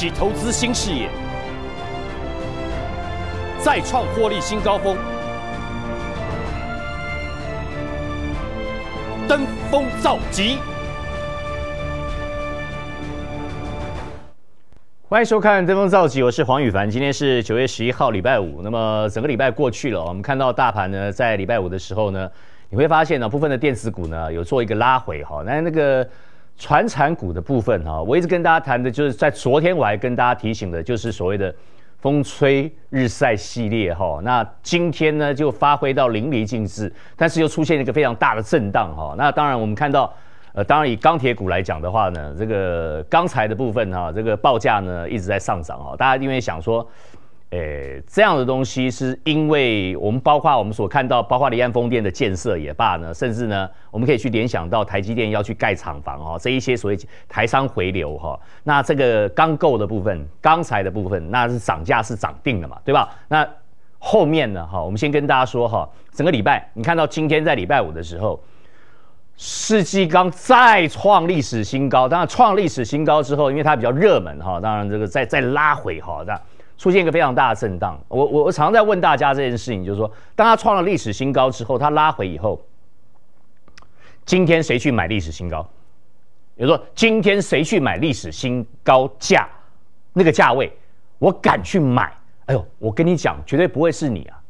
起投资新事业，再创获利新高峰，登峰造极。欢迎收看登峰造极，我是黄宇凡。今天是九月十一号，礼拜五。那么整个礼拜过去了，我们看到大盘呢，在礼拜五的时候呢，你会发现呢，部分的电子股呢有做一个拉回哈。那那个。传产股的部分哈，我一直跟大家谈的，就是在昨天我还跟大家提醒的，就是所谓的风吹日晒系列哈。那今天呢就发挥到淋漓尽致，但是又出现一个非常大的震荡哈。那当然我们看到，呃，当然以钢铁股来讲的话呢，这个钢材的部分哈，这个报价呢一直在上涨啊。大家因为想说。诶，这样的东西是因为我们包括我们所看到，包括离岸风电的建设也罢呢，甚至呢，我们可以去联想到台积电要去盖厂房哦，这一些所谓台商回流哈，那这个钢构的部分、钢材的部分，那是涨价是涨定了嘛，对吧？那后面呢哈，我们先跟大家说哈，整个礼拜你看到今天在礼拜五的时候，世纪钢再创历史新高，当然创历史新高之后，因为它比较热门哈，当然这个再再拉回哈，那。出现一个非常大的震荡，我我我常在问大家这件事情，就是说，当他创了历史新高之后，他拉回以后，今天谁去买历史新高？比如说，今天谁去买历史新高价那个价位，我敢去买？哎呦，我跟你讲，绝对不会是你啊，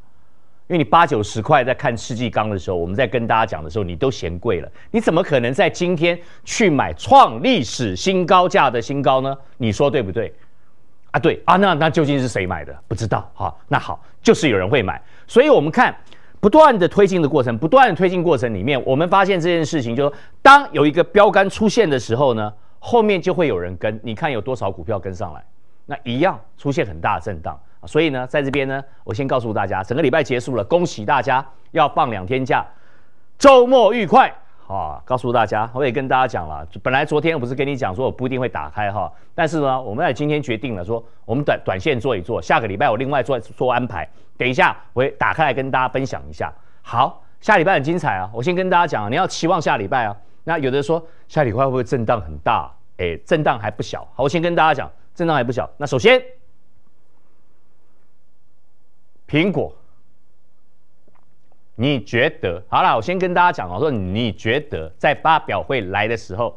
因为你八九十块在看世纪钢的时候，我们在跟大家讲的时候，你都嫌贵了，你怎么可能在今天去买创历史新高价的新高呢？你说对不对？啊，对啊，那那究竟是谁买的？不知道哈。那好，就是有人会买，所以我们看不断的推进的过程，不断的推进过程里面，我们发现这件事情，就是当有一个标杆出现的时候呢，后面就会有人跟。你看有多少股票跟上来，那一样出现很大的震荡啊。所以呢，在这边呢，我先告诉大家，整个礼拜结束了，恭喜大家要放两天假，周末愉快。啊，告诉大家，我也跟大家讲了，本来昨天我不是跟你讲说我不一定会打开哈，但是呢，我们也今天决定了说，我们短短线做一做，下个礼拜我另外做做安排。等一下，我打开来跟大家分享一下。好，下礼拜很精彩啊！我先跟大家讲，你要期望下礼拜啊。那有的说下礼拜会不会震荡很大？哎，震荡还不小。好，我先跟大家讲，震荡还不小。那首先，苹果。你觉得好了，我先跟大家讲，我说你觉得在发表会来的时候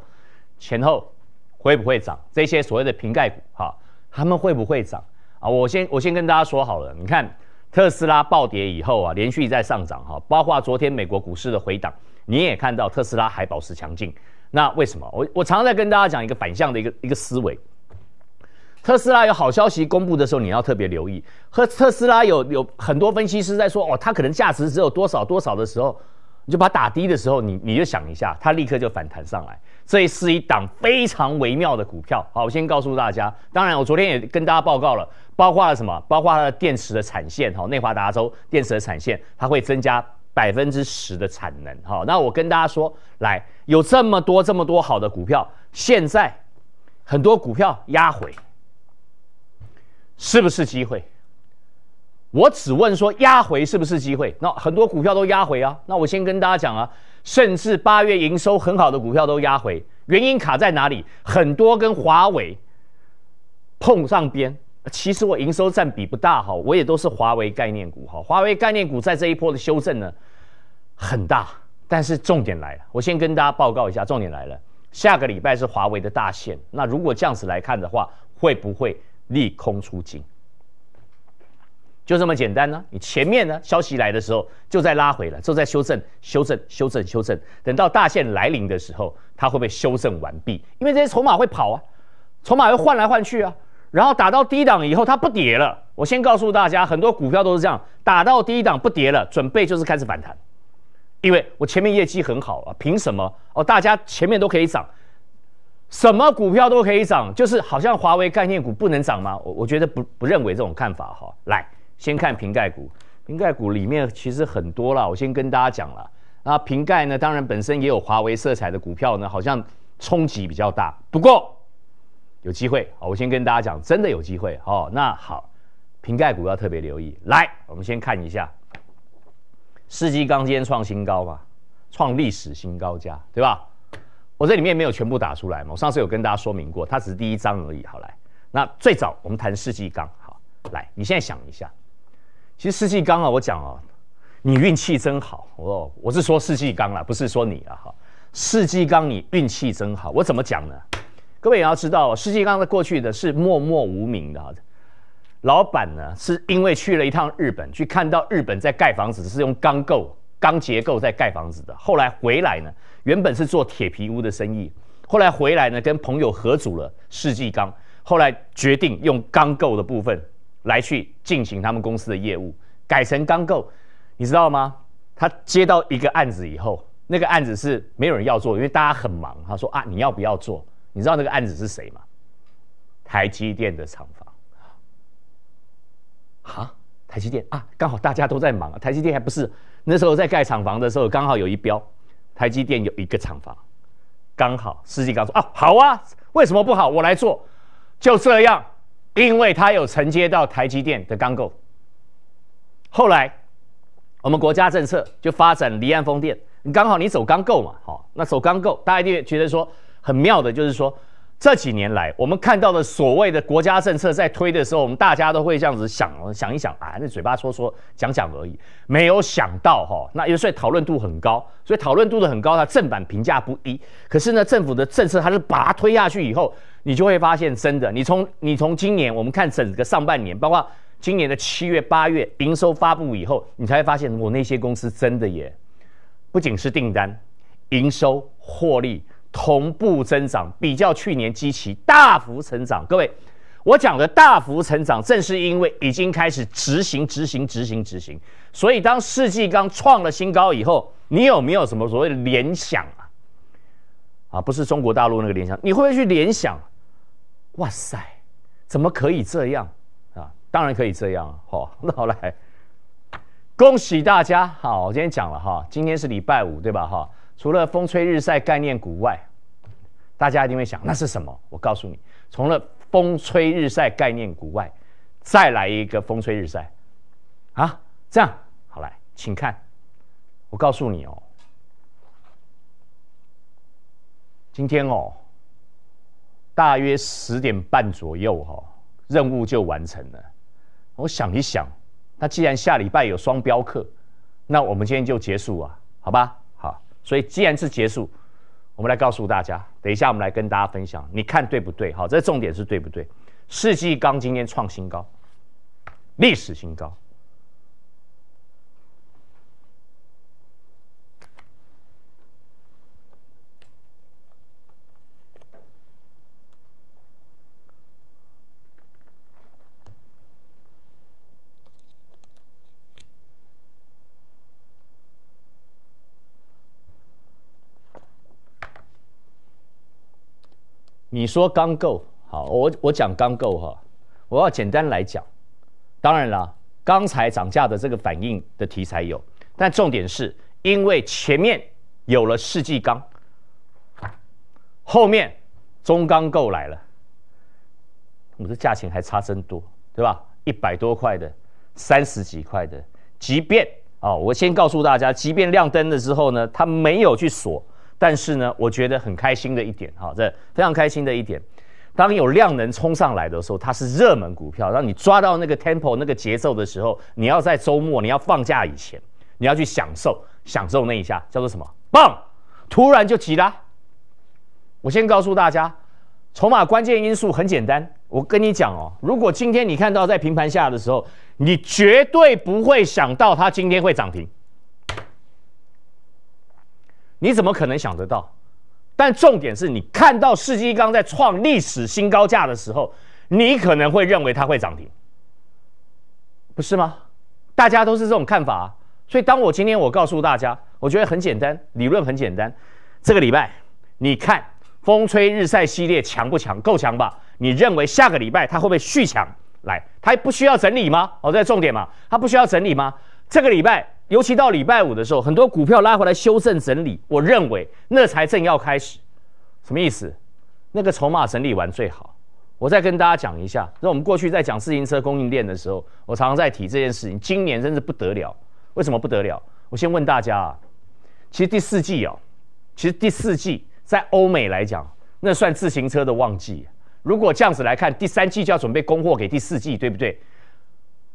前后会不会涨这些所谓的瓶盖股哈，他们会不会涨啊？我先我先跟大家说好了，你看特斯拉暴跌以后啊，连续在上涨哈，包括昨天美国股市的回档，你也看到特斯拉还保持强劲，那为什么？我我常在跟大家讲一个反向的一个一个思维。特斯拉有好消息公布的时候，你要特别留意。和特斯拉有有很多分析师在说哦，它可能价值只有多少多少的时候，你就把它打低的时候，你你就想一下，它立刻就反弹上来。这是一档非常微妙的股票。好，我先告诉大家。当然，我昨天也跟大家报告了，包括了什么？包括它的电池的产线，哈，内华达州电池的产线，它会增加百分之十的产能。哈，那我跟大家说，来，有这么多这么多好的股票，现在很多股票压回。是不是机会？我只问说压回是不是机会？那很多股票都压回啊。那我先跟大家讲啊，甚至八月营收很好的股票都压回，原因卡在哪里？很多跟华为碰上边。其实我营收占比不大，哈，我也都是华为概念股，哈。华为概念股在这一波的修正呢很大，但是重点来了，我先跟大家报告一下，重点来了，下个礼拜是华为的大线。那如果这样子来看的话，会不会？利空出尽，就这么简单呢？你前面呢？消息来的时候就在拉回了，就在修正、修正、修正、修正。等到大线来临的时候，它会不会修正完毕？因为这些筹码会跑啊，筹码又换来换去啊。然后打到低档以后，它不跌了。我先告诉大家，很多股票都是这样，打到低档不跌了，准备就是开始反弹。因为我前面业绩很好啊，凭什么？哦，大家前面都可以涨。什么股票都可以涨，就是好像华为概念股不能涨吗？我我觉得不不认为这种看法哈。来，先看瓶盖股，瓶盖股里面其实很多啦，我先跟大家讲啦。那瓶盖呢，当然本身也有华为色彩的股票呢，好像冲击比较大。不过有机会，好，我先跟大家讲，真的有机会哦。那好，瓶盖股要特别留意。来，我们先看一下，世纪钢今天创新高嘛，创历史新高价，对吧？我这里面没有全部打出来嘛？我上次有跟大家说明过，它只是第一章而已。好来，那最早我们谈世纪刚，好来，你现在想一下，其实世纪刚啊，我讲哦，你运气真好。我我是说世纪刚了，不是说你啊哈。世纪刚你运气真好，我怎么讲呢？各位也要知道，世纪刚的过去的是默默无名的。老板呢，是因为去了一趟日本，去看到日本在盖房子是用钢构、钢结构在盖房子的，后来回来呢。原本是做铁皮屋的生意，后来回来呢，跟朋友合组了世纪钢，后来决定用钢构的部分来去进行他们公司的业务，改成钢构，你知道吗？他接到一个案子以后，那个案子是没有人要做，因为大家很忙。他说啊，你要不要做？你知道那个案子是谁吗？台积电的厂房。哈，台积电啊，刚好大家都在忙，台积电还不是那时候在盖厂房的时候，刚好有一标。台积电有一个厂房，刚好司机刚说啊，好啊，为什么不好？我来做，就这样，因为他有承接到台积电的钢构。后来我们国家政策就发展离岸风电，刚好你走钢构嘛，好，那走钢构，大家一定觉得说很妙的，就是说。这几年来，我们看到的所谓的国家政策在推的时候，我们大家都会这样子想想一想啊，那嘴巴说说讲讲而已，没有想到哈。那因为所以讨论度很高，所以讨论度的很高，它正版评价不一。可是呢，政府的政策它是把它推下去以后，你就会发现真的。你从你从今年我们看整个上半年，包括今年的七月八月营收发布以后，你才会发现我那些公司真的也不仅是订单，营收获利。同步增长，比较去年基期大幅成长。各位，我讲的大幅成长，正是因为已经开始执行、执行、执行、执行。所以，当世纪刚创了新高以后，你有没有什么所谓的联想啊？啊，不是中国大陆那个联想，你会不会去联想？哇塞，怎么可以这样啊？当然可以这样。好，那好来，恭喜大家。好，我今天讲了哈，今天是礼拜五，对吧？哈。除了风吹日晒概念股外，大家一定会想，那是什么？我告诉你，除了风吹日晒概念股外，再来一个风吹日晒啊！这样好来，请看，我告诉你哦，今天哦，大约十点半左右哈，任务就完成了。我想一想，那既然下礼拜有双标课，那我们今天就结束啊，好吧？所以既然是结束，我们来告诉大家，等一下我们来跟大家分享，你看对不对？好，这重点是对不对？世纪刚今天创新高，历史新高。你说钢构好，我我讲钢构哈，我要简单来讲。当然了，钢材涨价的这个反应的题材有，但重点是因为前面有了世纪钢，后面中钢构来了，我们的价钱还差真多，对吧？一百多块的，三十几块的，即便啊，我先告诉大家，即便亮灯了之后呢，它没有去锁。但是呢，我觉得很开心的一点，好，这非常开心的一点。当有量能冲上来的时候，它是热门股票，让你抓到那个 tempo 那个节奏的时候，你要在周末，你要放假以前，你要去享受享受那一下，叫做什么？棒！突然就急了。我先告诉大家，筹码关键因素很简单。我跟你讲哦，如果今天你看到在平盘下的时候，你绝对不会想到它今天会涨停。你怎么可能想得到？但重点是你看到世纪刚在创历史新高价的时候，你可能会认为它会涨停，不是吗？大家都是这种看法。所以，当我今天我告诉大家，我觉得很简单，理论很简单。这个礼拜，你看风吹日晒系列强不强？够强吧？你认为下个礼拜它会不会续强？来，它不需要整理吗？哦，在重点嘛，它不需要整理吗？这个礼拜。尤其到礼拜五的时候，很多股票拉回来修正整理，我认为那才正要开始。什么意思？那个筹码整理完最好。我再跟大家讲一下，那我们过去在讲自行车供应链的时候，我常常在提这件事情。今年真是不得了，为什么不得了？我先问大家啊，其实第四季哦，其实第四季在欧美来讲，那算自行车的旺季。如果这样子来看，第三季就要准备供货给第四季，对不对？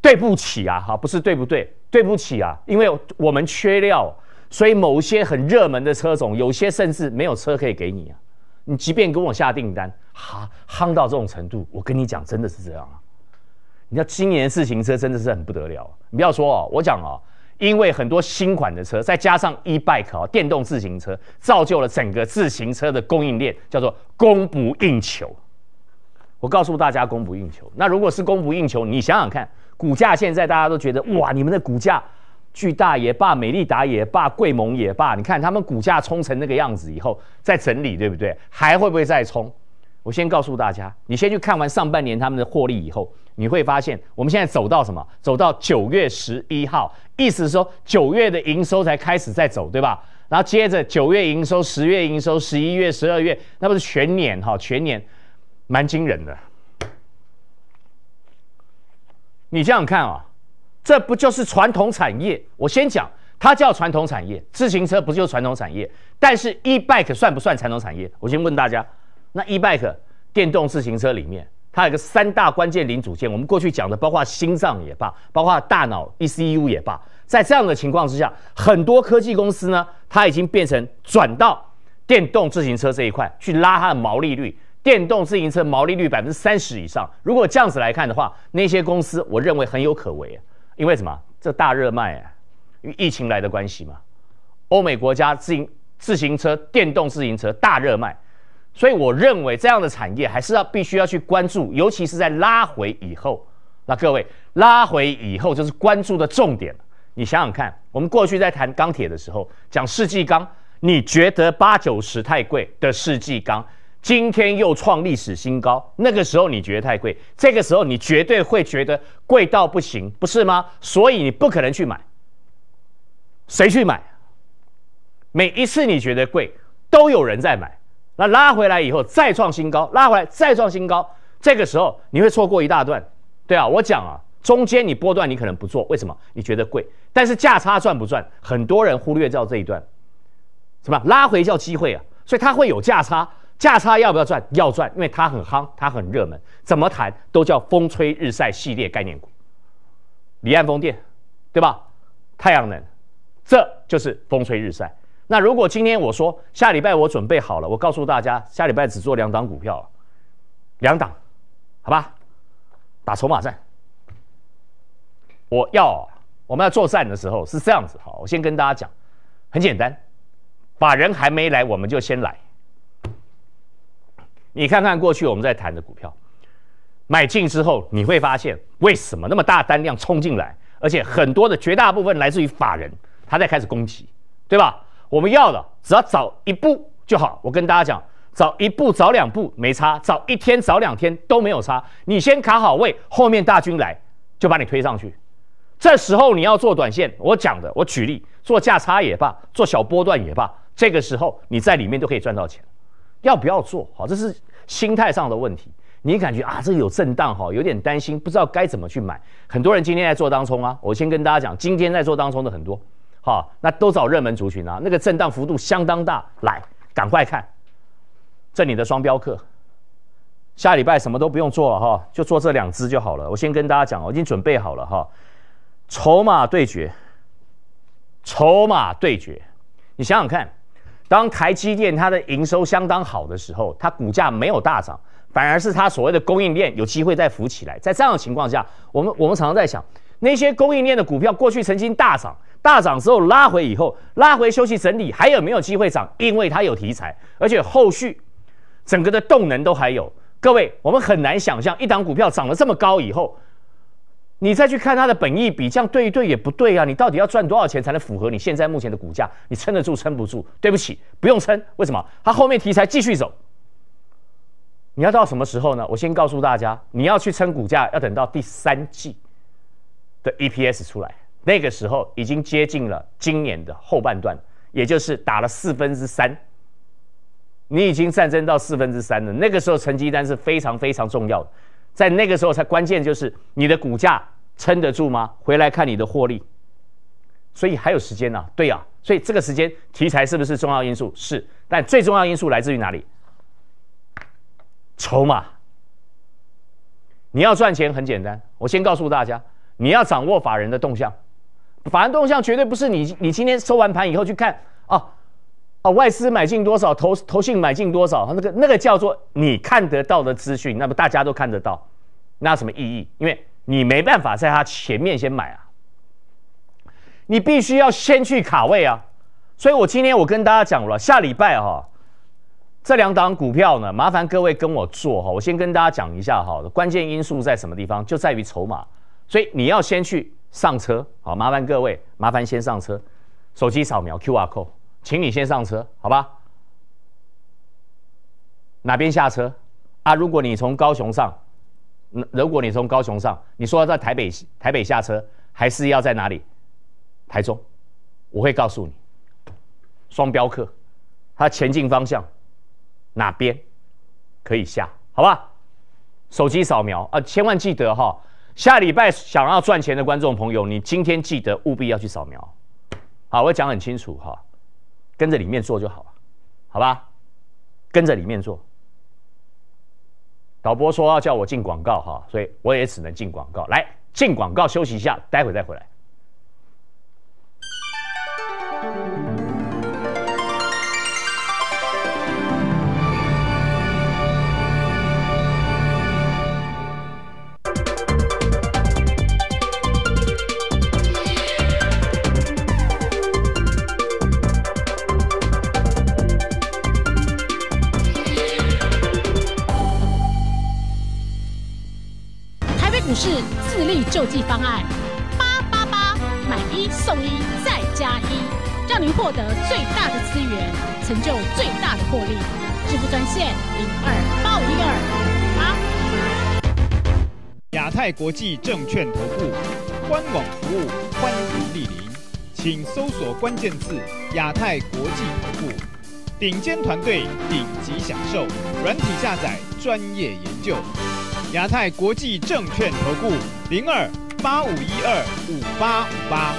对不起啊，哈，不是对不对？对不起啊，因为我们缺料，所以某些很热门的车种，有些甚至没有车可以给你啊。你即便跟我下订单，哈，夯到这种程度，我跟你讲，真的是这样啊。你知道今年自行车真的是很不得了，你不要说哦，我讲哦，因为很多新款的车，再加上 e bike 哦，电动自行车，造就了整个自行车的供应链叫做供不应求。我告诉大家，供不应求。那如果是供不应求，你想想看。股价现在大家都觉得哇，你们的股价巨大也罢，美利达也罢，贵盟也罢，你看他们股价冲成那个样子以后再整理，对不对？还会不会再冲？我先告诉大家，你先去看完上半年他们的获利以后，你会发现我们现在走到什么？走到九月十一号，意思是说九月的营收才开始在走，对吧？然后接着九月营收、十月营收、十一月、十二月，那不是全年哈？全年蛮惊人的。你想想看啊，这不就是传统产业？我先讲，它叫传统产业，自行车不就传统产业？但是 e-bike 算不算传统产业？我先问大家，那 e-bike 电动自行车里面，它有个三大关键零组件，我们过去讲的，包括心脏也罢，包括大脑 ECU 也罢，在这样的情况之下，很多科技公司呢，它已经变成转到电动自行车这一块去拉它的毛利率。电动自行车毛利率百分之三十以上，如果这样子来看的话，那些公司我认为很有可为，因为什么？这大热卖啊，因为疫情来的关系嘛。欧美国家自行自行车、电动自行车大热卖，所以我认为这样的产业还是要必须要去关注，尤其是在拉回以后。那各位拉回以后就是关注的重点。你想想看，我们过去在谈钢铁的时候，讲世纪钢，你觉得八九十太贵的世纪钢？今天又创历史新高，那个时候你觉得太贵，这个时候你绝对会觉得贵到不行，不是吗？所以你不可能去买。谁去买？每一次你觉得贵，都有人在买。那拉回来以后再创新高，拉回来再创新高，这个时候你会错过一大段，对啊，我讲啊，中间你波段你可能不做，为什么？你觉得贵，但是价差赚不赚？很多人忽略掉这一段，是吧？拉回叫机会啊，所以它会有价差。价差要不要赚？要赚，因为它很夯，它很热门，怎么谈都叫风吹日晒系列概念股，离岸风电，对吧？太阳能，这就是风吹日晒。那如果今天我说下礼拜我准备好了，我告诉大家，下礼拜只做两档股票，两档，好吧？打筹码战，我要我们要作战的时候是这样子，好，我先跟大家讲，很简单，把人还没来，我们就先来。你看看过去我们在谈的股票，买进之后你会发现为什么那么大单量冲进来，而且很多的绝大部分来自于法人，他在开始攻击，对吧？我们要的只要早一步就好。我跟大家讲，早一步早两步没差，早一天早两天都没有差。你先卡好位，后面大军来就把你推上去。这时候你要做短线，我讲的，我举例做价差也罢，做小波段也罢，这个时候你在里面都可以赚到钱。要不要做？好，这是。心态上的问题，你感觉啊，这有震荡哈，有点担心，不知道该怎么去买。很多人今天在做当冲啊，我先跟大家讲，今天在做当冲的很多，好，那都找热门族群啊，那个震荡幅度相当大，来，赶快看这里的双标客，下礼拜什么都不用做了哈，就做这两只就好了。我先跟大家讲我已经准备好了哈，筹码对决，筹码对决，你想想看。当台积电它的营收相当好的时候，它股价没有大涨，反而是它所谓的供应链有机会再浮起来。在这样的情况下，我们我们常常在想，那些供应链的股票过去曾经大涨，大涨之后拉回以后，拉回休息整理，还有没有机会涨？因为它有题材，而且后续整个的动能都还有。各位，我们很难想象一档股票涨了这么高以后。你再去看它的本意，比这样对一对也不对啊！你到底要赚多少钱才能符合你现在目前的股价？你撑得住撑不住？对不起，不用撑。为什么？它后面题材继续走，你要到什么时候呢？我先告诉大家，你要去撑股价，要等到第三季的 EPS 出来，那个时候已经接近了今年的后半段，也就是打了四分之三，你已经战争到四分之三了。那个时候成绩单是非常非常重要的。在那个时候才关键，就是你的股价撑得住吗？回来看你的获利，所以还有时间呢。对呀，所以这个时间题材是不是重要因素？是，但最重要因素来自于哪里？筹码。你要赚钱很简单，我先告诉大家，你要掌握法人的动向，法人动向绝对不是你，你今天收完盘以后去看啊。外资买进多少，投投信买进多少，那个那个叫做你看得到的资讯，那么大家都看得到，那什么意义？因为你没办法在他前面先买啊，你必须要先去卡位啊。所以我今天我跟大家讲了，下礼拜哈，这两档股票呢，麻烦各位跟我做哈，我先跟大家讲一下哈，关键因素在什么地方？就在于筹码，所以你要先去上车，好，麻烦各位，麻烦先上车，手机扫描 Q R code。请你先上车，好吧？哪边下车？啊，如果你从高雄上，如果你从高雄上，你说在台北台北下车，还是要在哪里？台中，我会告诉你。双标客，他前进方向哪边可以下？好吧？手机扫描啊，千万记得哈。下礼拜想要赚钱的观众朋友，你今天记得务必要去扫描。好，我讲很清楚哈。跟着里面做就好了，好吧？跟着里面做。导播说要叫我进广告哈，所以我也只能进广告。来进广告休息一下，待会再回来。成就最大的获利，支付专线零二八五一二八。亚太国际证券投顾官网服务，欢迎莅临，请搜索关键字“亚太国际投顾”。顶尖团队，顶级享受，软体下载，专业研究。亚太国际证券投顾零二八五一二五八五八。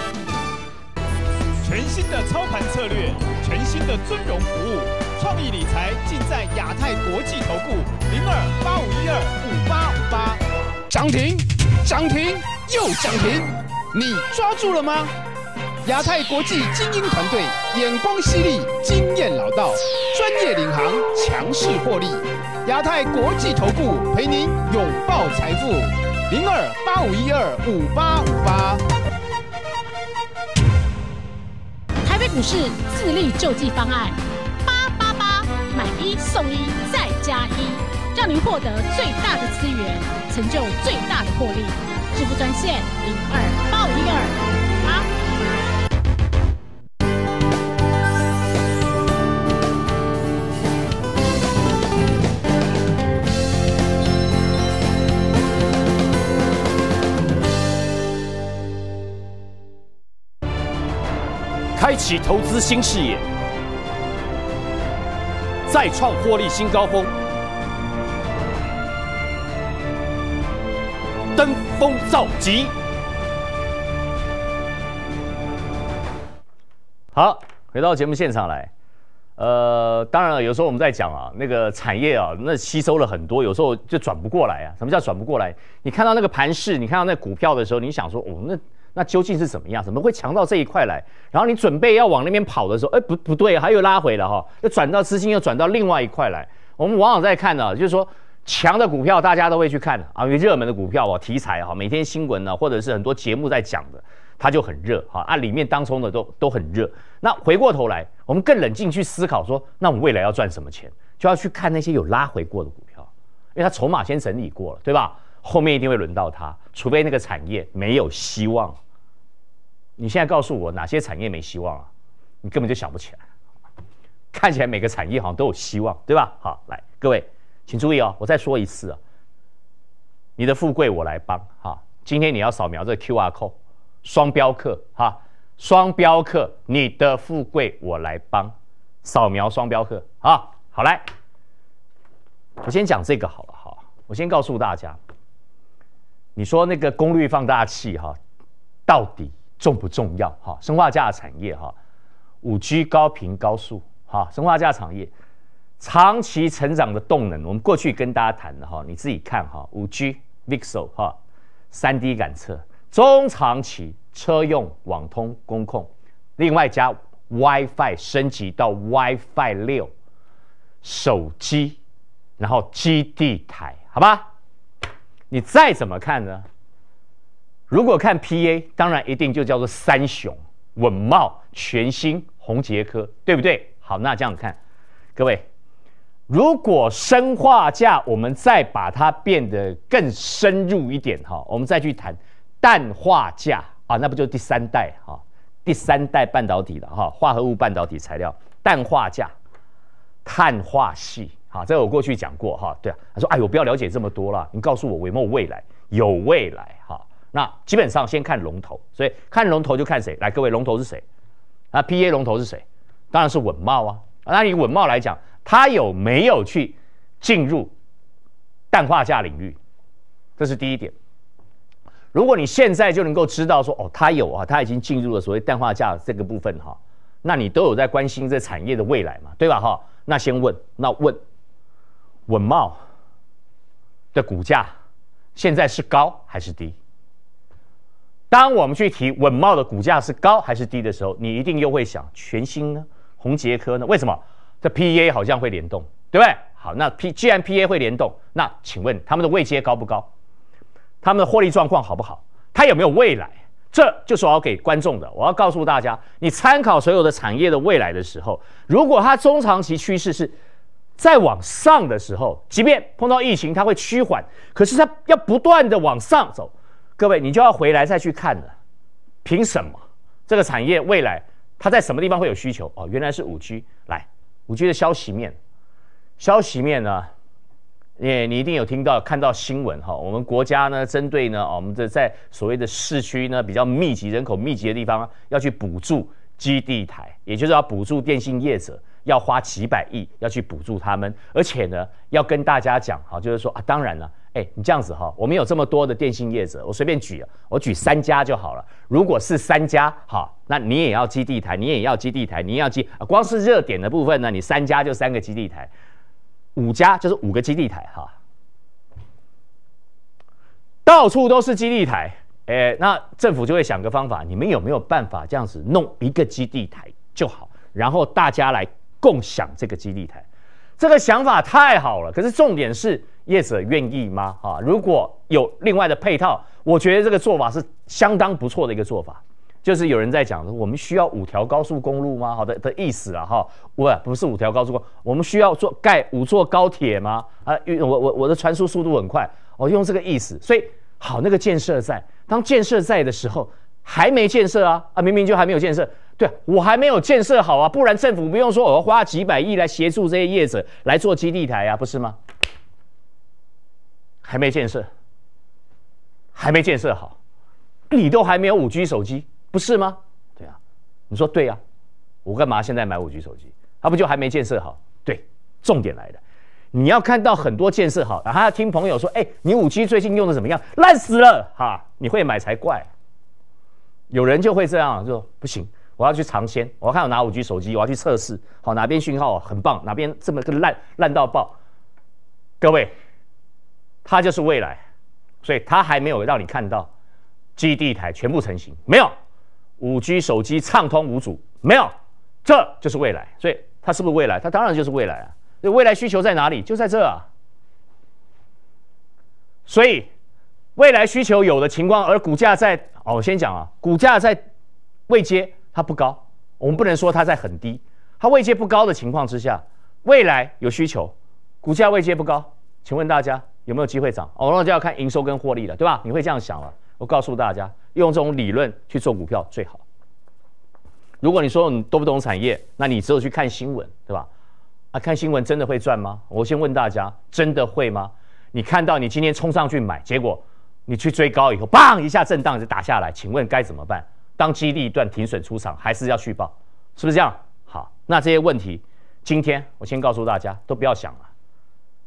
全新的操盘策略。全新的尊荣服务，创意理财尽在亚太国际投顾，零二八五一二五八五八，涨停，涨停又涨停，你抓住了吗？亚太国际精英团队眼光犀利，经验老道，专业领航，强势获利。亚太国际投顾陪您拥抱财富，零二八五一二五八五八。五是自立救济方案，八八八买一送一再加一，让您获得最大的资源，成就最大的获利。支付专线零二八五一二。起投资新事业，再创获利新高峰，登峰造极。好，回到节目现场来，呃，当然了，有时候我们在讲啊，那个产业啊，那吸收了很多，有时候就转不过来啊。什么叫转不过来？你看到那个盘势，你看到那股票的时候，你想说，哦，那。那究竟是怎么样？怎么会强到这一块来？然后你准备要往那边跑的时候，哎，不不对，还有拉回了哈，又转到资金，又转到另外一块来。我们往往在看呢，就是说强的股票大家都会去看啊，因为热门的股票啊，题材哈，每天新闻呢，或者是很多节目在讲的，它就很热哈啊，里面当中的都都很热。那回过头来，我们更冷静去思考说，那我们未来要赚什么钱，就要去看那些有拉回过的股票，因为它筹码先整理过了，对吧？后面一定会轮到他，除非那个产业没有希望。你现在告诉我哪些产业没希望啊？你根本就想不起来。看起来每个产业好像都有希望，对吧？好，来，各位请注意哦，我再说一次啊。你的富贵我来帮哈，今天你要扫描这个 QR code，双标客哈，双标客，你的富贵我来帮，扫描双标客啊。好来，我先讲这个好了哈，我先告诉大家。你说那个功率放大器哈，到底重不重要哈？生化架产业哈，五 G 高频高速哈，生化架产业长期成长的动能，我们过去跟大家谈的哈，你自己看哈，五 G，Pixel 哈，三 D 感测，中长期车用网通工控，另外加 WiFi 升级到 WiFi 六，手机，然后基地台，好吧？你再怎么看呢？如果看 P A，当然一定就叫做三雄：稳茂、全新、宏杰科，对不对？好，那这样子看，各位，如果生化价，我们再把它变得更深入一点哈，我们再去谈氮化价啊，那不就第三代哈？第三代半导体的哈，化合物半导体材料，氮化价、碳化系。好，这我过去讲过哈，对啊，他说，哎，我不要了解这么多了，你告诉我，有没有未来有未来哈？那基本上先看龙头，所以看龙头就看谁。来，各位龙头是谁？啊，P A 龙头是谁？当然是稳茂啊。那你稳茂来讲，它有没有去进入氮化镓领域？这是第一点。如果你现在就能够知道说，哦，它有啊，它已经进入了所谓氮化镓这个部分哈，那你都有在关心这产业的未来嘛，对吧？哈，那先问，那问。稳茂的股价现在是高还是低？当我们去提稳茂的股价是高还是低的时候，你一定又会想：全新呢？宏杰科呢？为什么这 P E A 好像会联动？对不对？好，那 P 既然 P A 会联动，那请问他们的位阶高不高？他们的获利状况好不好？它有没有未来？这就是我要给观众的。我要告诉大家：你参考所有的产业的未来的时候，如果它中长期趋势是……再往上的时候，即便碰到疫情，它会趋缓，可是它要不断的往上走。各位，你就要回来再去看了，凭什么？这个产业未来它在什么地方会有需求？哦，原来是五 G。来，五 G 的消息面，消息面呢，你你一定有听到看到新闻哈。我们国家呢，针对呢，哦，我们的在所谓的市区呢，比较密集人口密集的地方，要去补助基地台，也就是要补助电信业者。要花几百亿要去补助他们，而且呢，要跟大家讲哈，就是说啊，当然了，哎，你这样子哈，我们有这么多的电信业者，我随便举，我举三家就好了。如果是三家哈，那你也要基地台，你也要基地台，你也要基，光是热点的部分呢，你三家就三个基地台，五家就是五个基地台哈，到处都是基地台。哎，那政府就会想个方法，你们有没有办法这样子弄一个基地台就好，然后大家来。共享这个基地台，这个想法太好了。可是重点是业者愿意吗？啊，如果有另外的配套，我觉得这个做法是相当不错的一个做法。就是有人在讲，我们需要五条高速公路吗？好的的意思啊，哈，我不是五条高速公路，我们需要做盖五座高铁吗？啊，我我我的传输速度很快，我用这个意思。所以好那个建设在，当建设在的时候。还没建设啊！啊，明明就还没有建设，对我还没有建设好啊，不然政府不用说，我要花几百亿来协助这些业者来做基地台啊，不是吗？还没建设，还没建设好，你都还没有五 G 手机，不是吗？对啊，你说对啊，我干嘛现在买五 G 手机？他不就还没建设好？对，重点来的，你要看到很多建设好，还要听朋友说，哎，你五 G 最近用的怎么样？烂死了哈，你会买才怪。有人就会这样，就不行，我要去尝鲜，我要看我拿五 G 手机，我要去测试，好哪边讯号很棒，哪边这么个烂烂到爆。各位，它就是未来，所以它还没有让你看到基地台全部成型，没有五 G 手机畅通无阻，没有，这就是未来。所以它是不是未来？它当然就是未来啊！未来需求在哪里？就在这啊！所以。未来需求有的情况，而股价在哦，我先讲啊，股价在未接它不高，我们不能说它在很低，它未接不高的情况之下，未来有需求，股价未接不高，请问大家有没有机会涨？哦，那就要看营收跟获利了，对吧？你会这样想了？我告诉大家，用这种理论去做股票最好。如果你说你都不懂产业，那你只有去看新闻，对吧？啊，看新闻真的会赚吗？我先问大家，真的会吗？你看到你今天冲上去买，结果？你去追高以后，砰一下震荡就打下来，请问该怎么办？当机立断停损出场，还是要续报？是不是这样？好，那这些问题，今天我先告诉大家，都不要想了，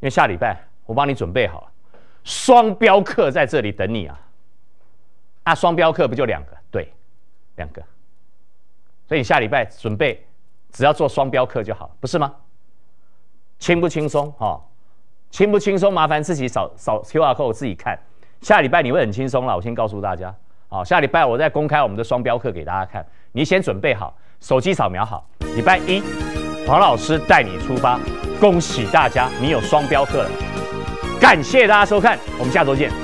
因为下礼拜我帮你准备好了，双标客在这里等你啊！啊，双标客不就两个？对，两个，所以下礼拜准备只要做双标客就好，不是吗？轻不轻松？哈，轻不轻松？麻烦自己扫扫 QR code 自己看。下礼拜你会很轻松了，我先告诉大家，好，下礼拜我再公开我们的双标课给大家看，你先准备好手机扫描好，礼拜一黄老师带你出发，恭喜大家，你有双标课了，感谢大家收看，我们下周见。